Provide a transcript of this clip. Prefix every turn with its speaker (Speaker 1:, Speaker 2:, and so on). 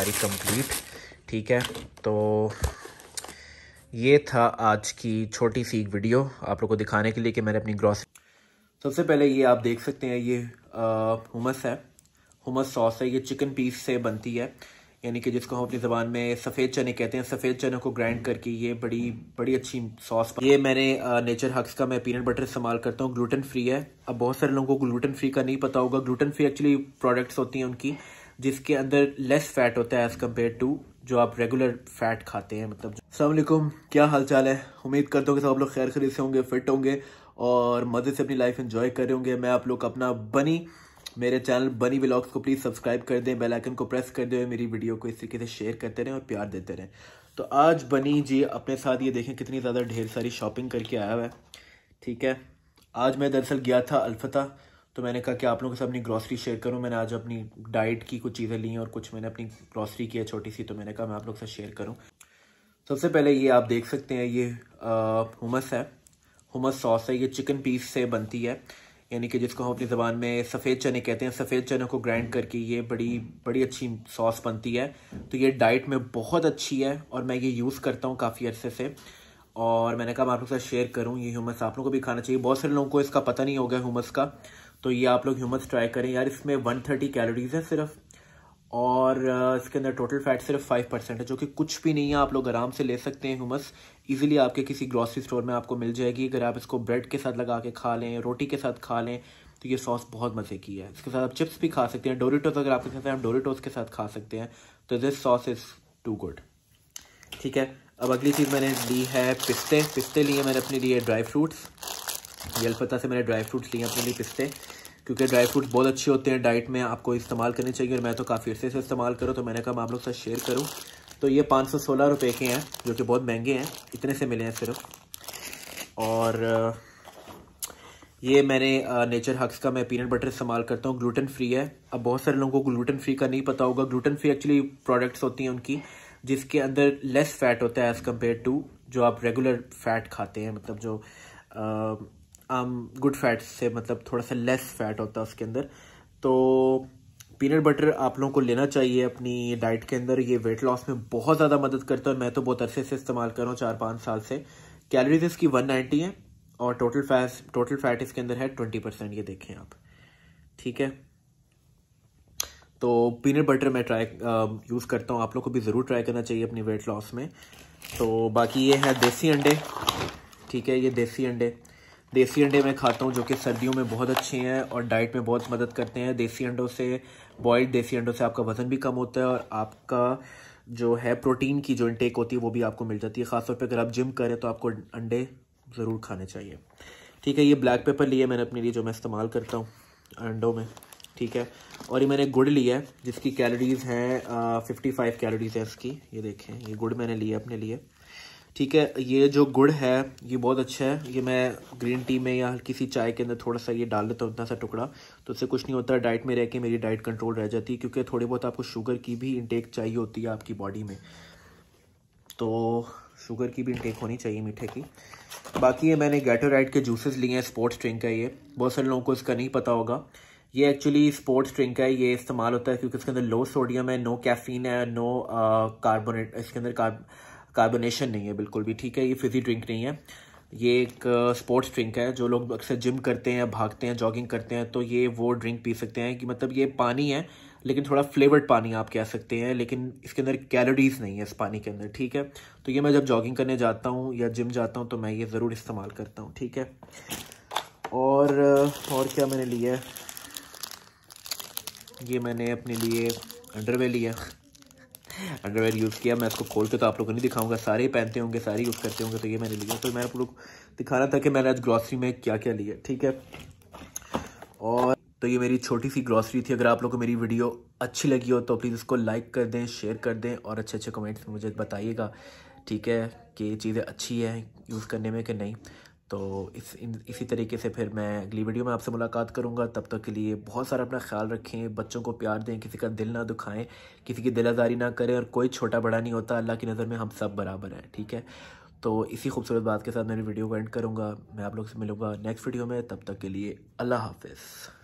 Speaker 1: सारी कंप्लीट ठीक है तो ये था आज की छोटी सी वीडियो आप लोग को दिखाने के लिए कि मैंने अपनी ग्रॉसरी सबसे पहले ये आप देख सकते हैं ये हुमस है हुमस सॉस है ये चिकन पीस से बनती है यानी कि जिसको हम अपनी ज़बान में सफ़ेद चने कहते हैं सफ़ेद चने को ग्राइंड करके ये बड़ी बड़ी अच्छी सॉस ये मैंने नेचर हक्स का मैं पीनट बटर इस्तेमाल करता हूँ ग्लूटन फ्री है अब बहुत सारे लोगों को ग्लूटन फ्री का नहीं पता होगा ग्लूटन फ्री एक्चुअली प्रोडक्ट्स होती हैं उनकी जिसके अंदर लेस फैट होता है एज़ कम्पेयर टू जो आप रेगुलर फैट खाते हैं मतलब सलामकुम क्या हाल चाल है उम्मीद करता हूँ कि सब लोग खैर खरीद से होंगे फिट होंगे और मज़े से अपनी लाइफ इन्जॉय कर रहे होंगे मैं आप लोग अपना बनी मेरे चैनल बनी ब्लॉग्स को प्लीज़ सब्सक्राइब कर दें बेल आइकन को प्रेस कर दें मेरी वीडियो को इस तरीके से शेयर करते रहें और प्यार देते रहें तो आज बनी जी अपने साथ ये देखें कितनी ज़्यादा ढेर सारी शॉपिंग करके आया हुआ है ठीक है आज मैं दरअसल गया था अल्फता तो मैंने कहा कि आप लोगों के साथ अपनी ग्रॉसरी शेयर करूँ मैंने आज अपनी डाइट की कुछ चीज़ें ली और कुछ मैंने अपनी ग्रॉसरी की है छोटी सी तो मैंने कहा मैं आप लोग के साथ शेयर करूँ सबसे पहले ये आप देख सकते हैं ये हुमस है हुमस सॉस है ये चिकन पीस से बनती है यानी कि जिसको हम अपनी ज़बान में सफ़ेद चने कहते हैं सफ़ेद चने को ग्राइंड हम्म। करके ये बड़ी बड़ी अच्छी सॉस बनती है तो ये डाइट में बहुत अच्छी है और मैं ये यूज़ करता हूँ काफ़ी अरसे से और मैंने कहा मैं आप लोगों से शेयर करूँ ये हुमस आप लोगों को भी खाना चाहिए बहुत सारे लोगों को इसका पता नहीं होगा हुमस का तो ये आप लोग ह्यूमस ट्राई करें यार इसमें वन थर्टी कैलोरीज है सिर्फ और इसके अंदर टोटल फैट सिर्फ फाइव परसेंट है जो कि कुछ भी नहीं है आप लोग आराम से ले सकते हैं ह्यूमस इजीली आपके किसी ग्रॉसरी स्टोर में आपको मिल जाएगी अगर आप इसको ब्रेड के साथ लगा के खा लें रोटी के साथ खा लें तो ये सॉस बहुत मज़े की है इसके साथ आप चिप्स भी खा सकते हैं डोरीटोस अगर आपके साथ हम डोरीटोस के साथ खा सकते हैं तो this sauce is too good ठीक है अब अगली चीज़ मैंने ली है पिस्ते पिस्ते लिए मैंने अपने लिए ड्राई फ्रूट्स बेलपत्ता से मैंने ड्राई फ्रूट्स लिए अपने लिए पिस्ते क्योंकि ड्राई फ्रूट्स बहुत अच्छे होते हैं डाइट में आपको इस्तेमाल करने चाहिए और मैं तो काफ़ी अर्से से इस्तेमाल करूँ तो मैंने कहा आप लोग साथ शेयर करूँ तो ये पाँच सौ सोलह रुपये के हैं जो कि बहुत महंगे हैं इतने से मिले हैं सिर्फ और ये मैंने नेचर हक्स का मैं पीनट बटर इस्तेमाल करता हूँ ग्लूटन फ्री है अब बहुत सारे लोगों को ग्लूटन फ्री का नहीं पता होगा ग्लूटन फ्री एक्चुअली प्रोडक्ट्स होती हैं उनकी जिसके अंदर लेस फैट होता है एज़ कम्पेयर टू जो आप रेगुलर फैट खाते हैं मतलब जो आम गुड फैट से मतलब थोड़ा सा लेस फैट होता है उसके अंदर तो पीनट बटर आप लोगों को लेना चाहिए अपनी डाइट के अंदर ये वेट लॉस में बहुत ज़्यादा मदद करता है मैं तो बहुत अरसे से इस्तेमाल कर रहा हूँ चार पाँच साल से कैलोरीज इसकी वन नाइन्टी है और टोटल फैट टोटल फैट इसके अंदर है ट्वेंटी परसेंट ये देखें आप ठीक है तो पीनट बटर मैं ट्राई यूज़ um, करता हूँ आप लोग को भी ज़रूर ट्राई करना चाहिए अपनी वेट लॉस में तो बाकी ये है देसी अंडे ठीक है ये देसी अंडे देसी अंडे मैं खाता हूँ जो कि सर्दियों में बहुत अच्छे हैं और डाइट में बहुत मदद करते हैं देसी अंडों से बॉयल्ड देसी अंडों से आपका वज़न भी कम होता है और आपका जो है प्रोटीन की जो इनटेक होती है वो भी आपको मिल जाती है ख़ासतौर पर अगर आप जिम करें तो आपको अंडे ज़रूर खाने चाहिए ठीक है ये ब्लैक पेपर लिया मैंने अपने लिए जो मैं इस्तेमाल करता हूँ अंडों में ठीक है और ये मैंने गुड़ लिया है जिसकी कैलोरीज़ हैं फिफ्टी फाइव कैलोरीज़ है इसकी ये देखें ये गुड़ मैंने लिया अपने लिए ठीक है ये जो गुड़ है ये बहुत अच्छा है ये मैं ग्रीन टी में या किसी चाय के अंदर थोड़ा सा ये डाल देता हूँ इतना सा टुकड़ा तो उससे कुछ नहीं होता डाइट में रह के मेरी डाइट कंट्रोल रह जाती है क्योंकि थोड़ी बहुत आपको शुगर की भी इंटेक चाहिए होती है आपकी बॉडी में तो शुगर की भी इंटेक होनी चाहिए मीठे की बाकी ये मैंने गैटोराइट के जूसेस लिए हैं स्पोर्ट्स ड्रिंक है ये बहुत सारे लोगों को इसका नहीं पता होगा ये एक्चुअली स्पोर्ट्स ड्रिंक है ये इस्तेमाल होता है क्योंकि इसके अंदर लो सोडियम है नो कैफीन है नो कार्बोनेट इसके अंदर कार्बो कार्बोनेशन नहीं है बिल्कुल भी ठीक है ये फिजी ड्रिंक नहीं है ये एक स्पोर्ट्स uh, ड्रिंक है जो लोग अक्सर जिम करते हैं भागते हैं जॉगिंग करते हैं तो ये वो ड्रिंक पी सकते हैं कि मतलब ये पानी है लेकिन थोड़ा फ्लेवर्ड पानी आप कह सकते हैं लेकिन इसके अंदर कैलोरीज नहीं है इस पानी के अंदर ठीक है तो ये मैं जब जॉगिंग करने जाता हूँ या जिम जाता हूँ तो मैं ये ज़रूर इस्तेमाल करता हूँ ठीक है और uh, और क्या मैंने लिया है ये मैंने अपने लिए अंडरवे लिया अंडरवेयर यूज़ किया मैं इसको खोल के तो आप लोग को नहीं दिखाऊंगा सारे ही पहनते होंगे सारे यूज़ करते होंगे तो ये मैंने लिया तो मैं आप लोग दिखाना था कि मैंने आज ग्रॉसरी में क्या क्या लिया ठीक है और तो ये मेरी छोटी सी ग्रॉसरी थी अगर आप लोग को मेरी वीडियो अच्छी लगी हो तो प्लीज़ इसको लाइक कर दें शेयर कर दें और अच्छे अच्छे कमेंट्स में मुझे बताइएगा ठीक है कि ये चीज़ें अच्छी हैं यूज़ करने में कि नहीं तो इस इन, इसी तरीके से फिर मैं अगली वीडियो में आपसे मुलाकात करूँगा तब तक के लिए बहुत सारा अपना ख्याल रखें बच्चों को प्यार दें किसी का दिल ना दुखाएं किसी की दिलादारी ना करें और कोई छोटा बड़ा नहीं होता अल्लाह की नज़र में हम सब बराबर हैं ठीक है तो इसी खूबसूरत बात के साथ मैं वीडियो को एंड करूँगा मैं आप लोग से मिलूँगा नेक्स्ट वीडियो में तब तक के लिए अल्लाह हाफिज़